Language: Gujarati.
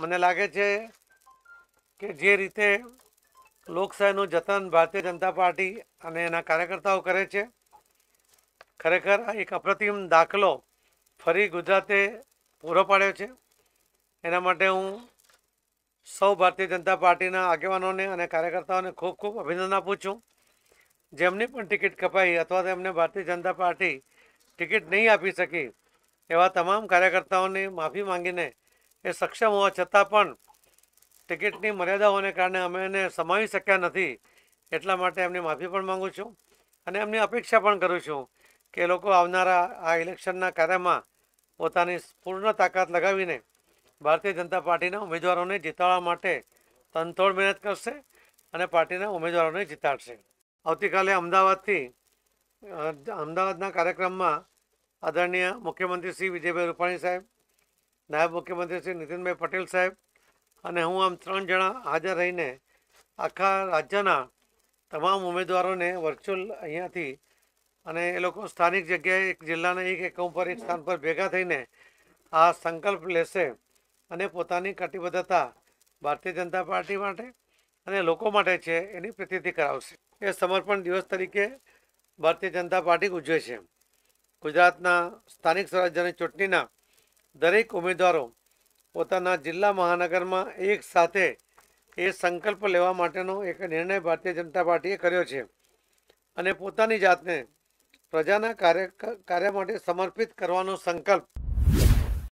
મને લાગે છે કે જે રીતે લોકશાહીનું જતન ભારતીય જનતા પાર્ટી અને એના કાર્યકર્તાઓ કરે છે ખરેખર એક અપ્રતિમ દાખલો ફરી ગુજરાતે પૂરો પાડ્યો છે એના માટે હું સૌ ભારતીય જનતા પાર્ટીના આગેવાનોને અને કાર્યકર્તાઓને ખૂબ ખૂબ અભિનંદન આપું છું જેમની પણ ટિકિટ કપાઈ અથવા તો એમને ભારતીય જનતા પાર્ટી ટિકિટ નહીં આપી શકી એવા તમામ કાર્યકર્તાઓને માફી માંગીને એ સક્ષમ હોવા છતાં પણ ટિકિટની મર્યાદાઓને કારણે અમે એને સમાવી શક્યા નથી એટલા માટે એમની માફી પણ માગું છું અને એમની અપેક્ષા પણ કરું છું કે લોકો આવનારા આ ઇલેક્શનના કાર્યમાં પોતાની પૂર્ણ તાકાત લગાવીને ભારતીય જનતા પાર્ટીના ઉમેદવારોને જીતાડવા માટે તનતોડ મહેનત કરશે અને પાર્ટીના ઉમેદવારોને જીતાડશે આવતીકાલે અમદાવાદથી અમદાવાદના કાર્યક્રમમાં આદરણીય મુખ્યમંત્રી શ્રી વિજયભાઈ રૂપાણી સાહેબ નાયબ મુખ્યમંત્રી શ્રી નીતિનભાઈ પટેલ સાહેબ અને હું આમ ત્રણ જણા હાજર રહીને આખા રાજ્યના તમામ ઉમેદવારોને વર્ચ્યુઅલ અહીંયાથી અને એ લોકો સ્થાનિક જગ્યાએ એક જિલ્લાના એક એકમ પર એક સ્થાન પર ભેગા થઈને આ સંકલ્પ લેશે અને પોતાની કટિબદ્ધતા ભારતીય જનતા પાર્ટી માટે અને લોકો માટે છે એની પ્રતિતિ કરાવશે એ સમર્પણ દિવસ તરીકે ભારતીય જનતા પાર્ટી ઉજવે છે ગુજરાતના સ્થાનિક સ્વરાજ્યની ચૂંટણીના દરેક ઉમેદવારો પોતાના જિલ્લા મહાનગરમાં એક સાથે એ સંકલ્પ લેવા માટેનો એક નિર્ણય ભારતીય જનતા પાર્ટીએ કર્યો છે અને પોતાની જાતને પ્રજાના કાર્ય કાર્ય માટે સમર્પિત કરવાનો સંકલ્પ